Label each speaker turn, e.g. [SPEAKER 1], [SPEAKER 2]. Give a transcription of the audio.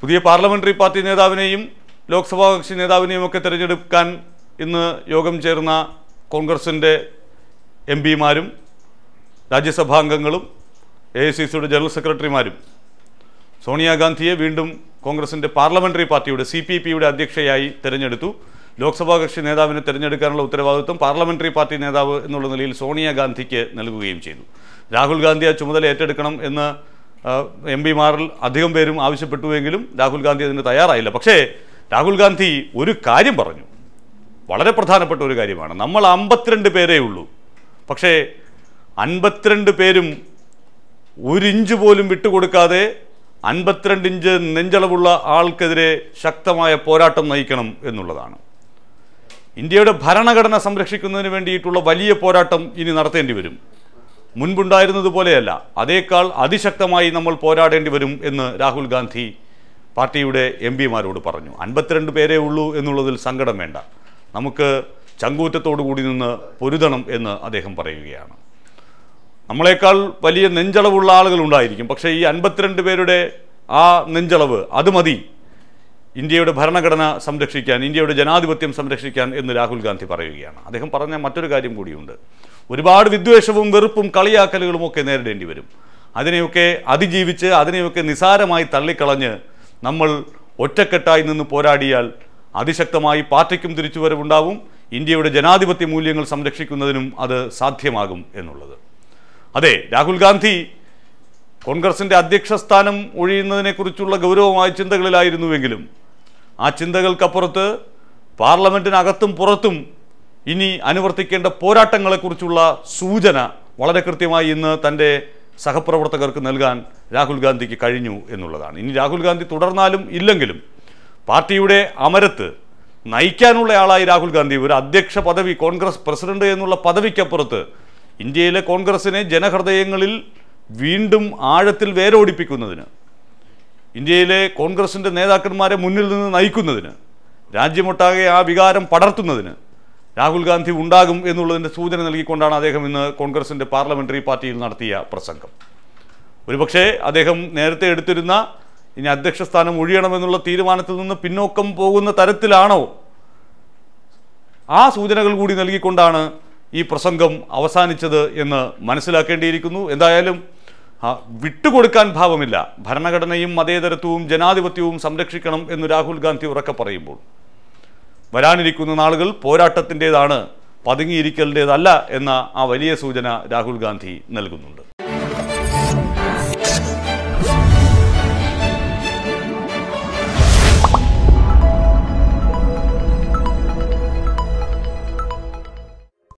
[SPEAKER 1] പുതിയ parliamentary party നേതാവിനെയും Lok Sabha കക്ഷി നേതാവിനെയും ഒക്കെ തിരഞ്ഞെടുക്കാൻ ഇന്ന് യോഗം ചേർന്ന കോൺഗ്രസിൻ്റെ എം പിമാരും രാജ്യസഭാംഗങ്ങളും എ ഐ സി സിയുടെ ജനറൽ സെക്രട്ടറിമാരും സോണിയാഗാന്ധിയെ വീണ്ടും കോൺഗ്രസിൻ്റെ പാർലമെൻ്ററി പാർട്ടിയുടെ സി പി പിയുടെ അധ്യക്ഷയായി തിരഞ്ഞെടുത്തു ലോക്സഭാ കക്ഷി നേതാവിനെ തിരഞ്ഞെടുക്കാനുള്ള ഉത്തരവാദിത്വം പാർലമെൻ്ററി പാർട്ടി നേതാവ് എന്നുള്ള നിലയിൽ സോണിയാഗാന്ധിക്ക് നൽകുകയും ചെയ്തു രാഹുൽ ഗാന്ധി ആ ചുമതല ഏറ്റെടുക്കണം എന്ന് എം പിമാരിൽ അധികം പേരും ആവശ്യപ്പെട്ടുവെങ്കിലും രാഹുൽ ഗാന്ധി അതിന് തയ്യാറായില്ല പക്ഷേ രാഹുൽ ഗാന്ധി ഒരു കാര്യം പറഞ്ഞു വളരെ പ്രധാനപ്പെട്ട ഒരു കാര്യമാണ് നമ്മൾ അമ്പത്തിരണ്ട് പേരേ ഉള്ളൂ പക്ഷേ അൻപത്തിരണ്ട് പേരും ഒരിഞ്ച് പോലും വിട്ടുകൊടുക്കാതെ അൻപത്തിരണ്ട് ഇഞ്ച് നെഞ്ചളവുള്ള ആൾക്കെതിരെ ശക്തമായ പോരാട്ടം നയിക്കണം എന്നുള്ളതാണ് ഇന്ത്യയുടെ ഭരണഘടന സംരക്ഷിക്കുന്നതിന് വേണ്ടിയിട്ടുള്ള വലിയ പോരാട്ടം ഇനി നടത്തേണ്ടി വരും മുൻപുണ്ടായിരുന്നതുപോലെയല്ല അതേക്കാൾ അതിശക്തമായി നമ്മൾ പോരാടേണ്ടി വരും എന്ന് രാഹുൽ ഗാന്ധി പാർട്ടിയുടെ എം പിമാരോട് പറഞ്ഞു അൻപത്തിരണ്ട് പേരേ ഉള്ളൂ എന്നുള്ളതിൽ സങ്കടം വേണ്ട നമുക്ക് ചങ്കൂറ്റത്തോടു കൂടി നിന്ന് പൊരുതണം എന്ന് അദ്ദേഹം പറയുകയാണ് നമ്മളെക്കാൾ വലിയ നെഞ്ചളവുള്ള ആളുകളുണ്ടായിരിക്കും പക്ഷേ ഈ അൻപത്തിരണ്ട് പേരുടെ ആ നെഞ്ചളവ് അത് മതി ഇന്ത്യയുടെ ഭരണഘടന സംരക്ഷിക്കാൻ ഇന്ത്യയുടെ ജനാധിപത്യം സംരക്ഷിക്കാൻ എന്ന് രാഹുൽ ഗാന്ധി പറയുകയാണ് അദ്ദേഹം പറഞ്ഞ മറ്റൊരു കാര്യം കൂടിയുണ്ട് ഒരുപാട് വിദ്വേഷവും വെറുപ്പും കളിയാക്കലുകളും ഒക്കെ നേരിടേണ്ടി വരും അതിനെയൊക്കെ അതിജീവിച്ച് അതിനെയൊക്കെ നിസാരമായി തള്ളിക്കളഞ്ഞ് നമ്മൾ ഒറ്റക്കെട്ടായി നിന്ന് പോരാടിയാൽ അതിശക്തമായി പാർട്ടിക്കും തിരിച്ചുവരവുണ്ടാവും ഇന്ത്യയുടെ ജനാധിപത്യ മൂല്യങ്ങൾ സംരക്ഷിക്കുന്നതിനും അത് സാധ്യമാകും എന്നുള്ളത് അതെ രാഹുൽ ഗാന്ധി കോൺഗ്രസിൻ്റെ അധ്യക്ഷ സ്ഥാനം ഒഴിയുന്നതിനെക്കുറിച്ചുള്ള ഗൗരവമായ ചിന്തകളിലായിരുന്നുവെങ്കിലും ആ ചിന്തകൾക്കപ്പുറത്ത് പാർലമെൻറ്റിനകത്തും പുറത്തും ഇനി അനുവർത്തിക്കേണ്ട പോരാട്ടങ്ങളെക്കുറിച്ചുള്ള സൂചന വളരെ കൃത്യമായി ഇന്ന് തൻ്റെ സഹപ്രവർത്തകർക്ക് നൽകാൻ രാഹുൽ ഗാന്ധിക്ക് കഴിഞ്ഞു എന്നുള്ളതാണ് ഇനി രാഹുൽ ഗാന്ധി തുടർന്നാലും ഇല്ലെങ്കിലും പാർട്ടിയുടെ അമരത്ത് നയിക്കാനുള്ള ആളായി രാഹുൽ ഗാന്ധി ഒരു അധ്യക്ഷ പദവി കോൺഗ്രസ് പ്രസിഡന്റ് എന്നുള്ള പദവിക്കപ്പുറത്ത് ഇന്ത്യയിലെ കോൺഗ്രസിനെ ജനഹൃദയങ്ങളിൽ വീണ്ടും ആഴത്തിൽ വേരോടിപ്പിക്കുന്നതിന് ഇന്ത്യയിലെ കോൺഗ്രസിൻ്റെ നേതാക്കന്മാരെ മുന്നിൽ നിന്ന് നയിക്കുന്നതിന് രാജ്യമൊട്ടാകെ ആ വികാരം പടർത്തുന്നതിന് രാഹുൽ ഗാന്ധി ഉണ്ടാകും എന്നുള്ളതിൻ്റെ സൂചന നൽകിക്കൊണ്ടാണ് അദ്ദേഹം ഇന്ന് കോൺഗ്രസിൻ്റെ പാർലമെൻ്ററി പാർട്ടിയിൽ നടത്തിയ പ്രസംഗം ഒരുപക്ഷെ അദ്ദേഹം നേരത്തെ എടുത്തിരുന്ന ഇനി അധ്യക്ഷ സ്ഥാനം ഒഴിയണമെന്നുള്ള തീരുമാനത്തിൽ നിന്ന് പിന്നോക്കം പോകുന്ന തരത്തിലാണോ ആ സൂചനകൾ കൂടി നൽകിക്കൊണ്ടാണ് ഈ പ്രസംഗം അവസാനിച്ചത് എന്ന് മനസ്സിലാക്കേണ്ടിയിരിക്കുന്നു എന്തായാലും വിട്ടുകൊടുക്കാൻ ഭാവമില്ല ഭരണഘടനയും മതേതരത്വവും ജനാധിപത്യവും സംരക്ഷിക്കണം എന്ന് രാഹുൽ ഗാന്ധി ഉറക്കെ പറയുമ്പോൾ വരാനിരിക്കുന്ന നാളുകൾ പോരാട്ടത്തിൻ്റേതാണ് പതുങ്ങിയിരിക്കലിൻ്റേതല്ല എന്ന ആ വലിയ സൂചന രാഹുൽ ഗാന്ധി നൽകുന്നുണ്ട്